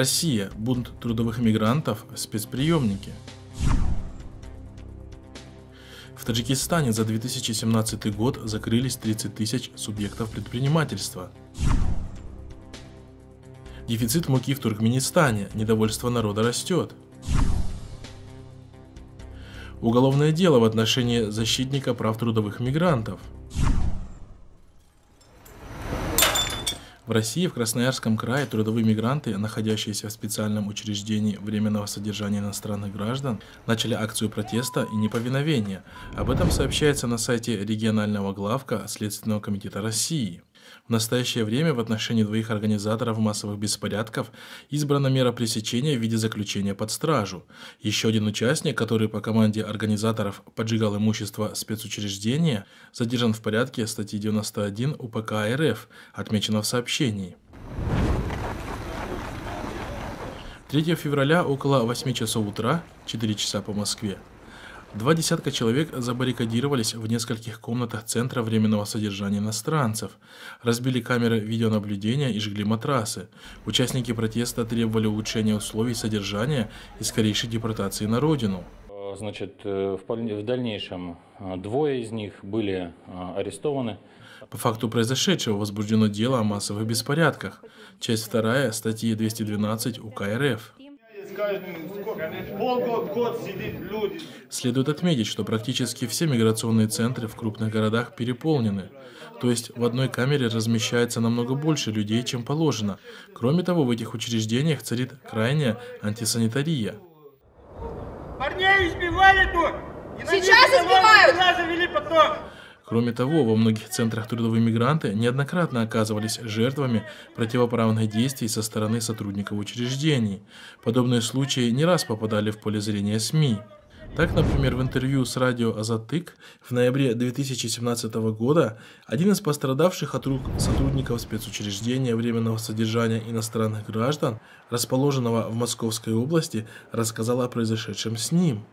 Россия. Бунт трудовых мигрантов. Спецприемники. В Таджикистане за 2017 год закрылись 30 тысяч субъектов предпринимательства. Дефицит муки в Туркменистане. Недовольство народа растет. Уголовное дело в отношении защитника прав трудовых мигрантов – В России в Красноярском крае трудовые мигранты, находящиеся в специальном учреждении временного содержания иностранных граждан, начали акцию протеста и неповиновения. Об этом сообщается на сайте регионального главка Следственного комитета России. В настоящее время в отношении двоих организаторов массовых беспорядков избрана мера пресечения в виде заключения под стражу. Еще один участник, который по команде организаторов поджигал имущество спецучреждения, задержан в порядке статьи 91 УПК РФ, отмечено в сообщении. 3 февраля около 8 часов утра, 4 часа по Москве, Два десятка человек забаррикадировались в нескольких комнатах Центра временного содержания иностранцев, разбили камеры видеонаблюдения и жгли матрасы. Участники протеста требовали улучшения условий содержания и скорейшей депортации на родину. Э, значит, э, в дальнейшем э, двое из них были арестованы. По факту произошедшего возбуждено дело о массовых беспорядках. Часть вторая, статьи 212 УК РФ. Следует отметить, что практически все миграционные центры в крупных городах переполнены. То есть в одной камере размещается намного больше людей, чем положено. Кроме того, в этих учреждениях царит крайняя антисанитария. Парней избивали тут! Сейчас избивают! Завели потом! Кроме того, во многих центрах трудовые мигранты неоднократно оказывались жертвами противоправных действий со стороны сотрудников учреждений. Подобные случаи не раз попадали в поле зрения СМИ. Так, например, в интервью с радио «Азатык» в ноябре 2017 года один из пострадавших от рук сотрудников спецучреждения временного содержания иностранных граждан, расположенного в Московской области, рассказал о произошедшем с ним.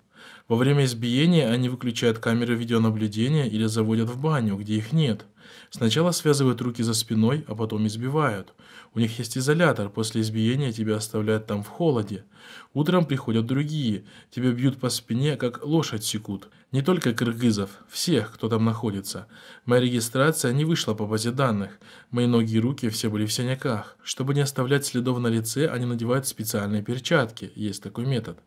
Во время избиения они выключают камеры видеонаблюдения или заводят в баню, где их нет. Сначала связывают руки за спиной, а потом избивают. У них есть изолятор, после избиения тебя оставляют там в холоде. Утром приходят другие, тебя бьют по спине, как лошадь секут. Не только кыргызов, всех, кто там находится. Моя регистрация не вышла по базе данных. Мои ноги и руки все были в синяках. Чтобы не оставлять следов на лице, они надевают специальные перчатки. Есть такой метод.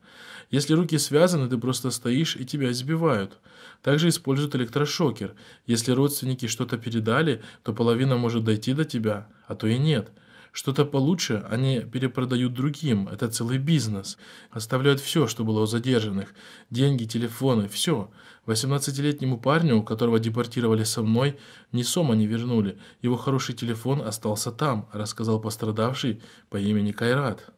Если руки связаны, ты просто стоишь и тебя избивают. Также используют электрошокер. Если родственники что-то передали, то половина может дойти до тебя, а то и нет. Что-то получше они перепродают другим, это целый бизнес. Оставляют все, что было у задержанных. Деньги, телефоны, все. 18-летнему парню, которого депортировали со мной, ни сом они вернули. Его хороший телефон остался там, рассказал пострадавший по имени Кайрат.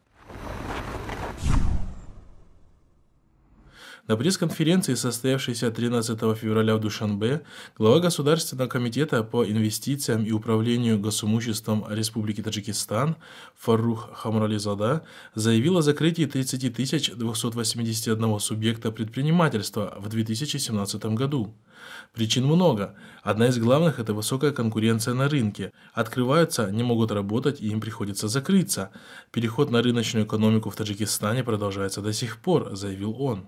На пресс-конференции, состоявшейся 13 февраля в Душанбе, глава Государственного комитета по инвестициям и управлению госимуществом Республики Таджикистан Фарух Хамрализада заявил о закрытии 30 281 субъекта предпринимательства в 2017 году. Причин много. Одна из главных – это высокая конкуренция на рынке. Открываются, не могут работать и им приходится закрыться. Переход на рыночную экономику в Таджикистане продолжается до сих пор, заявил он.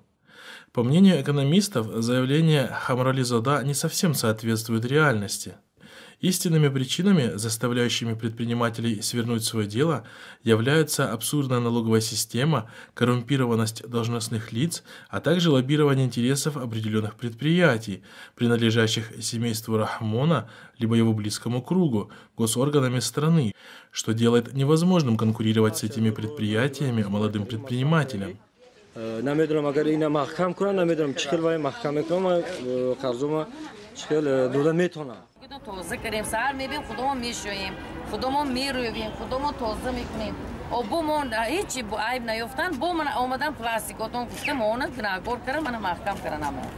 По мнению экономистов, заявление Хамрализода не совсем соответствует реальности. Истинными причинами, заставляющими предпринимателей свернуть свое дело, являются абсурдная налоговая система, коррумпированность должностных лиц, а также лоббирование интересов определенных предприятий, принадлежащих семейству Рахмона либо его близкому кругу, госорганами страны, что делает невозможным конкурировать с этими предприятиями молодым предпринимателям. намедонам агар ина маҳкам кунам намедонам чӣ хел вай маҳкам мекунам ва э, қарзома чӣ хел э, дода метонам тоза карем саҳар мебинем худомо мешӯем худомо мерӯем худомо тоза мекунем обумон ҳечи айб наёфтан бо ман омадан пластикотон гуфта моонат гунаҳкор карам мана маҳкам карам амон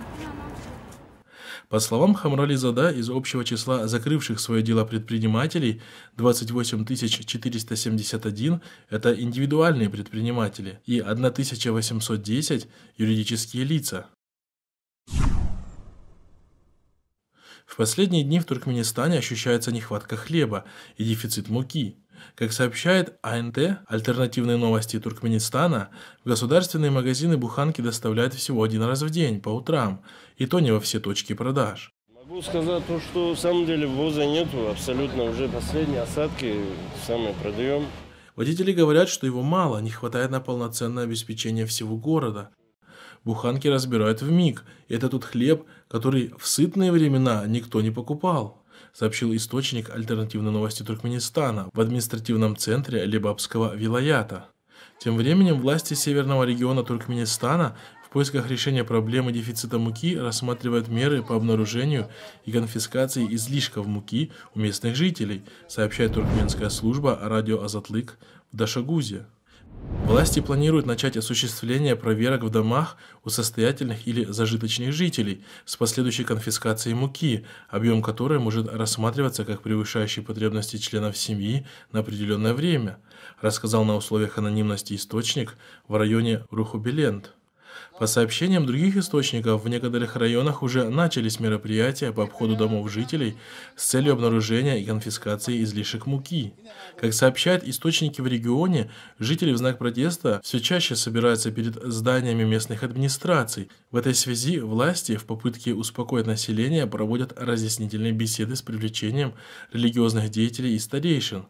По словам Хамрализада, из общего числа закрывших свое дело предпринимателей 28 471 – это индивидуальные предприниматели и 1810 – юридические лица. В последние дни в Туркменистане ощущается нехватка хлеба и дефицит муки. Как сообщает АНТ, альтернативные новости Туркменистана, в государственные магазины буханки доставляют всего один раз в день, по утрам, и то не во все точки продаж. Могу сказать то, что на самом деле ввоза нету, абсолютно уже последние осадки самые продаем. Водители говорят, что его мало, не хватает на полноценное обеспечение всего города. Буханки разбирают в миг. Это тот хлеб, который в сытные времена никто не покупал сообщил источник альтернативной новости Туркменистана в административном центре Лебабского вилаята. Тем временем власти северного региона Туркменистана в поисках решения проблемы дефицита муки рассматривают меры по обнаружению и конфискации излишков муки у местных жителей, сообщает туркменская служба радио «Азатлык» в Дашагузе. Власти планируют начать осуществление проверок в домах у состоятельных или зажиточных жителей с последующей конфискацией муки, объем которой может рассматриваться как превышающий потребности членов семьи на определенное время, рассказал на условиях анонимности источник в районе Рухубилент. По сообщениям других источников, в некоторых районах уже начались мероприятия по обходу домов жителей с целью обнаружения и конфискации излишек муки. Как сообщают источники в регионе, жители в знак протеста все чаще собираются перед зданиями местных администраций. В этой связи власти в попытке успокоить население проводят разъяснительные беседы с привлечением религиозных деятелей и старейшин.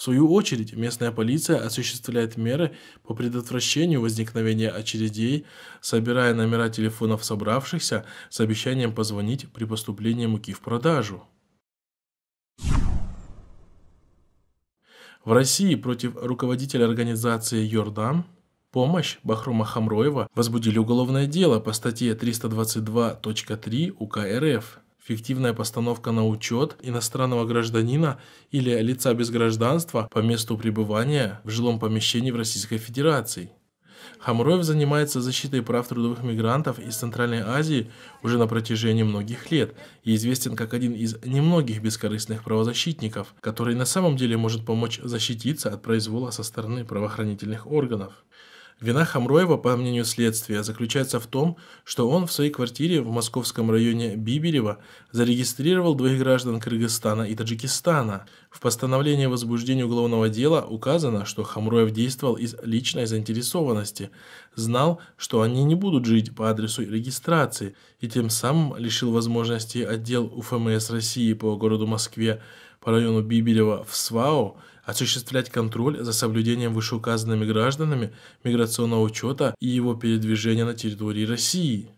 В свою очередь, местная полиция осуществляет меры по предотвращению возникновения очередей, собирая номера телефонов собравшихся с обещанием позвонить при поступлении муки в продажу. В России против руководителя организации «Йордам» помощь Бахрума Хамроева возбудили уголовное дело по статье 322.3 УК РФ фиктивная постановка на учет иностранного гражданина или лица без гражданства по месту пребывания в жилом помещении в Российской Федерации. Хамроев занимается защитой прав трудовых мигрантов из Центральной Азии уже на протяжении многих лет и известен как один из немногих бескорыстных правозащитников, который на самом деле может помочь защититься от произвола со стороны правоохранительных органов. Вина Хамроева, по мнению следствия, заключается в том, что он в своей квартире в московском районе Биберева зарегистрировал двоих граждан Кыргызстана и Таджикистана. В постановлении о возбуждении уголовного дела указано, что Хамроев действовал из личной заинтересованности, знал, что они не будут жить по адресу регистрации и тем самым лишил возможности отдел УФМС России по городу Москве по району Бибелева в СВАО осуществлять контроль за соблюдением вышеуказанными гражданами миграционного учета и его передвижения на территории России.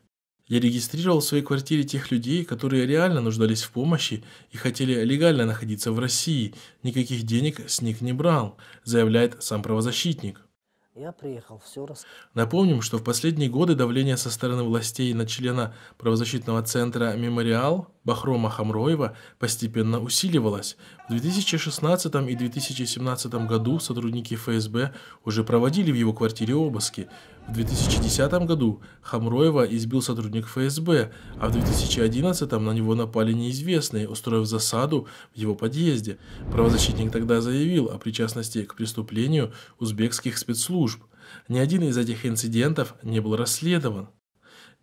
Я регистрировал в своей квартире тех людей, которые реально нуждались в помощи и хотели легально находиться в России. Никаких денег с них не брал, заявляет сам правозащитник. Я приехал, все рас... Напомним, что в последние годы давление со стороны властей на члена правозащитного центра «Мемориал» Бахрома Хамроева постепенно усиливалась. В 2016 и 2017 году сотрудники ФСБ уже проводили в его квартире обыски. В 2010 году Хамроева избил сотрудник ФСБ, а в 2011 на него напали неизвестные, устроив засаду в его подъезде. Правозащитник тогда заявил о причастности к преступлению узбекских спецслужб. Ни один из этих инцидентов не был расследован.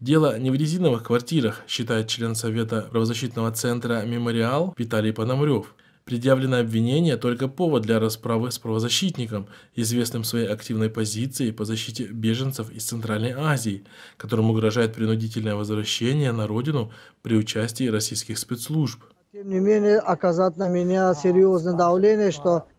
Дело не в резиновых квартирах, считает член Совета правозащитного центра «Мемориал» Виталий Пономарев. Предъявлено обвинение только повод для расправы с правозащитником, известным своей активной позицией по защите беженцев из Центральной Азии, которым угрожает принудительное возвращение на родину при участии российских спецслужб. Тем не менее, оказать на меня серьезное давление, что